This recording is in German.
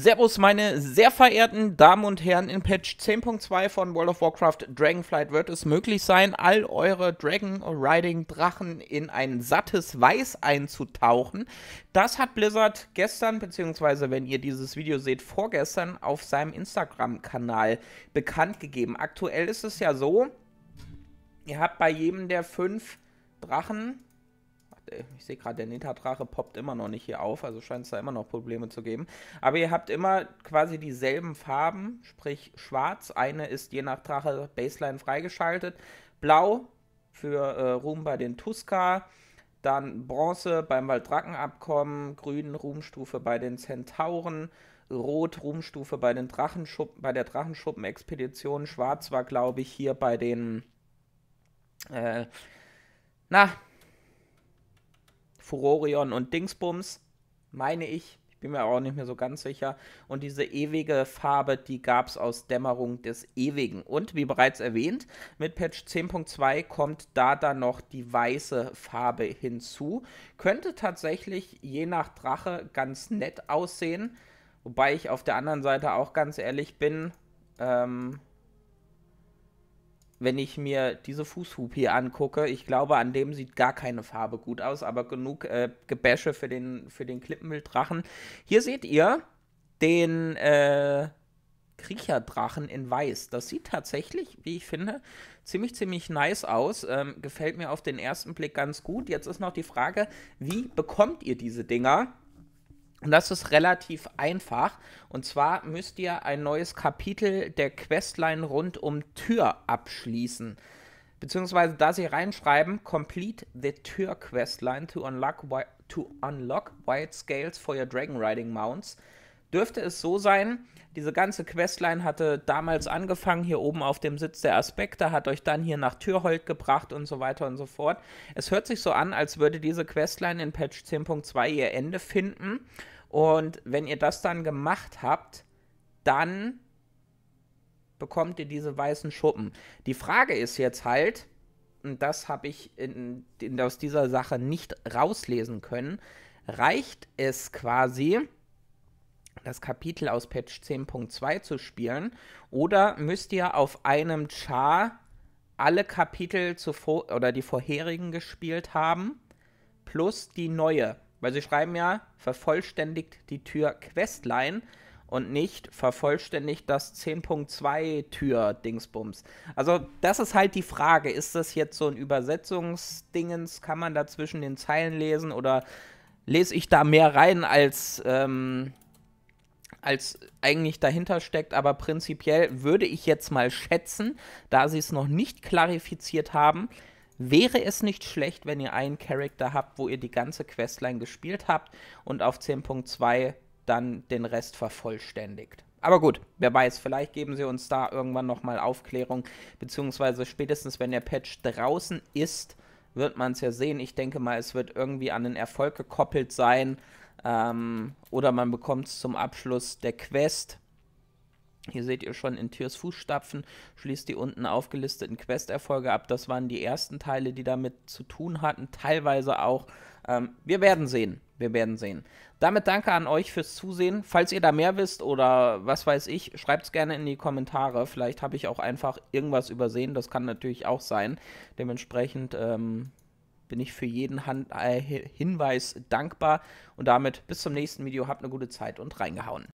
Servus, meine sehr verehrten Damen und Herren. In Patch 10.2 von World of Warcraft Dragonflight wird es möglich sein, all eure Dragon Riding Drachen in ein sattes Weiß einzutauchen. Das hat Blizzard gestern, beziehungsweise wenn ihr dieses Video seht, vorgestern auf seinem Instagram-Kanal bekannt gegeben. Aktuell ist es ja so, ihr habt bei jedem der fünf Drachen äh, ich sehe gerade, der Nintadrache poppt immer noch nicht hier auf, also scheint es da immer noch Probleme zu geben. Aber ihr habt immer quasi dieselben Farben, sprich schwarz, eine ist je nach Drache Baseline freigeschaltet, blau für äh, Ruhm bei den Tuska, dann Bronze beim Waldrackenabkommen. grün Ruhmstufe bei den Zentauren, rot Ruhmstufe bei, den Drachenschuppen, bei der Drachenschuppenexpedition, schwarz war glaube ich hier bei den... Äh, na, Furorion und Dingsbums, meine ich. Ich bin mir auch nicht mehr so ganz sicher. Und diese ewige Farbe, die gab es aus Dämmerung des Ewigen. Und wie bereits erwähnt, mit Patch 10.2 kommt da dann noch die weiße Farbe hinzu. Könnte tatsächlich je nach Drache ganz nett aussehen. Wobei ich auf der anderen Seite auch ganz ehrlich bin, ähm, wenn ich mir diese Fußhupe hier angucke, ich glaube, an dem sieht gar keine Farbe gut aus, aber genug äh, Gebäsche für den, für den Klippenwilddrachen. Hier seht ihr den äh, Kriecherdrachen in Weiß. Das sieht tatsächlich, wie ich finde, ziemlich, ziemlich nice aus. Ähm, gefällt mir auf den ersten Blick ganz gut. Jetzt ist noch die Frage, wie bekommt ihr diese Dinger? Und das ist relativ einfach. Und zwar müsst ihr ein neues Kapitel der Questline rund um Tür abschließen. Beziehungsweise da sie reinschreiben, complete the Tür Questline to unlock, to unlock wide scales for your Dragon Riding Mounts. Dürfte es so sein, diese ganze Questline hatte damals angefangen, hier oben auf dem Sitz der Aspekte, hat euch dann hier nach Türhold gebracht und so weiter und so fort. Es hört sich so an, als würde diese Questline in Patch 10.2 ihr Ende finden und wenn ihr das dann gemacht habt, dann bekommt ihr diese weißen Schuppen. Die Frage ist jetzt halt, und das habe ich in, in, aus dieser Sache nicht rauslesen können, reicht es quasi, das Kapitel aus Patch 10.2 zu spielen, oder müsst ihr auf einem Char alle Kapitel zuvor oder die vorherigen gespielt haben, plus die neue weil sie schreiben ja, vervollständigt die Tür Questline und nicht vervollständigt das 10.2 Tür Dingsbums. Also das ist halt die Frage, ist das jetzt so ein Übersetzungsdingens, kann man da zwischen den Zeilen lesen oder lese ich da mehr rein als ähm, als eigentlich dahinter steckt, aber prinzipiell würde ich jetzt mal schätzen, da sie es noch nicht klarifiziert haben, Wäre es nicht schlecht, wenn ihr einen Charakter habt, wo ihr die ganze Questline gespielt habt und auf 10.2 dann den Rest vervollständigt? Aber gut, wer weiß, vielleicht geben sie uns da irgendwann nochmal Aufklärung, beziehungsweise spätestens wenn der Patch draußen ist, wird man es ja sehen. Ich denke mal, es wird irgendwie an den Erfolg gekoppelt sein ähm, oder man bekommt es zum Abschluss der Quest hier seht ihr schon in Tiers Fußstapfen, schließt die unten aufgelisteten Quest-Erfolge ab. Das waren die ersten Teile, die damit zu tun hatten. Teilweise auch. Ähm, wir werden sehen. Wir werden sehen. Damit danke an euch fürs Zusehen. Falls ihr da mehr wisst oder was weiß ich, schreibt es gerne in die Kommentare. Vielleicht habe ich auch einfach irgendwas übersehen. Das kann natürlich auch sein. Dementsprechend ähm, bin ich für jeden Han äh, Hinweis dankbar. Und damit bis zum nächsten Video. Habt eine gute Zeit und reingehauen.